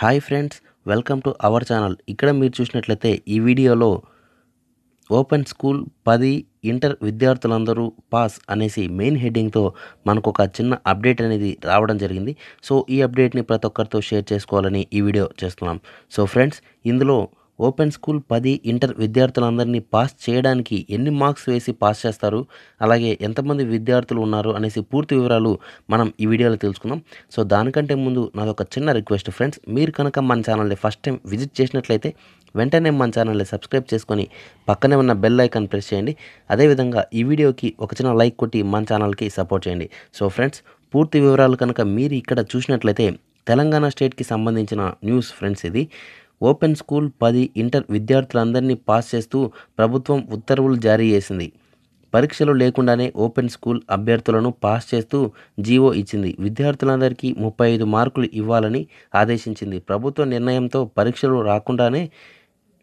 hi friends welcome to our channel ఇక్కడ మీరు చూసినట్లయితే ఈ వీడియోలో ఓపెన్ స్కూల్ పది ఇంటర్ విద్యార్థులందరూ పాస్ అనేసి మెయిన్ హెడ్డింగ్తో మనకు ఒక చిన్న అప్డేట్ అనేది రావడం జరిగింది సో ఈ అప్డేట్ని ప్రతి ఒక్కరితో షేర్ చేసుకోవాలని ఈ వీడియో చేస్తున్నాం సో ఫ్రెండ్స్ ఇందులో ఓపెన్ స్కూల్ పది ఇంటర్ విద్యార్థులందరినీ పాస్ చేయడానికి ఎన్ని మార్క్స్ వేసి పాస్ చేస్తారు అలాగే ఎంతమంది విద్యార్థులు ఉన్నారు అనేసి పూర్తి వివరాలు మనం ఈ వీడియోలో తెలుసుకుందాం సో దానికంటే ముందు నాదొక చిన్న రిక్వెస్ట్ ఫ్రెండ్స్ మీరు కనుక మన ఛానల్ని ఫస్ట్ టైం విజిట్ చేసినట్లయితే వెంటనే మన ఛానల్ని సబ్స్క్రైబ్ చేసుకొని పక్కనే ఉన్న బెల్ ఐకాన్ ప్రెస్ చేయండి అదేవిధంగా ఈ వీడియోకి ఒక చిన్న లైక్ కొట్టి మన ఛానల్కి సపోర్ట్ చేయండి సో ఫ్రెండ్స్ పూర్తి వివరాలు కనుక మీరు ఇక్కడ చూసినట్లయితే తెలంగాణ స్టేట్కి సంబంధించిన న్యూస్ ఫ్రెండ్స్ ఇది ఓపెన్ స్కూల్ పది ఇంటర్ విద్యార్థులందరినీ పాస్ చేస్తూ ప్రభుత్వం ఉత్తర్వులు జారీ చేసింది పరీక్షలు లేకుండానే ఓపెన్ స్కూల్ అభ్యర్థులను పాస్ చేస్తూ జీవో ఇచ్చింది విద్యార్థులందరికీ ముప్పై ఐదు మార్కులు ఇవ్వాలని ఆదేశించింది ప్రభుత్వ నిర్ణయంతో పరీక్షలు రాకుండానే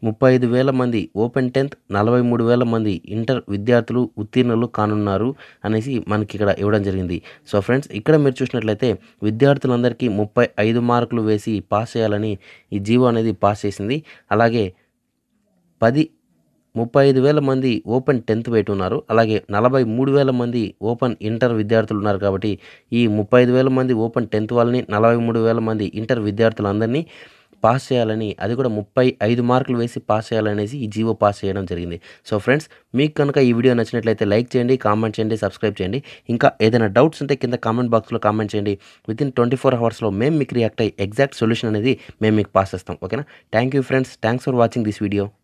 ముప్పై ఐదు వేల మంది ఓపెన్ టెన్త్ నలభై మూడు వేల మంది ఇంటర్ విద్యార్థులు ఉత్తీర్ణులు కానున్నారు అనేసి మనకి ఇక్కడ ఇవ్వడం జరిగింది సో ఫ్రెండ్స్ ఇక్కడ మీరు చూసినట్లయితే విద్యార్థులందరికీ ముప్పై ఐదు మార్కులు వేసి పాస్ చేయాలని ఈ జీవో అనేది పాస్ చేసింది అలాగే పది ముప్పై ఐదు వేల మంది ఓపెన్ టెన్త్ వెయిట్ ఉన్నారు అలాగే నలభై మూడు వేల మంది ఓపెన్ ఇంటర్ విద్యార్థులు ఉన్నారు కాబట్టి ఈ ముప్పై ఐదు వేల మంది ఓపెన్ టెన్త్ వాళ్ళని నలభై మూడు వేల మంది ఇంటర్ విద్యార్థులందరినీ పాస్ చేయాలని అది కూడా ముప్పై ఐదు మార్కులు వేసి పాస్ చేయాలనేసి ఈ జీవో పాస్ చేయడం జరిగింది సో ఫ్రెండ్స్ మీకు కనుక ఈ వీడియో నచ్చినట్లయితే లైక్ చేయండి కామెంట్ చేయండి సబ్స్క్రైబ్ చేయండి ఇంకా ఏదైనా డౌట్స్ ఉంటే కింద కామెంట్ బాక్స్లో కామెంట్ చేయండి విత్ ఇన్ ట్వంటీ ఫోర్ అవర్స్లో మేము మీకు రియాక్ట్ అయ్యి ఎగ్జాక్ట్ సొల్యూషన్ అనేది మేము మీకు పాస్ చేస్తాం ఓకేనా thank you friends thanks for watching this video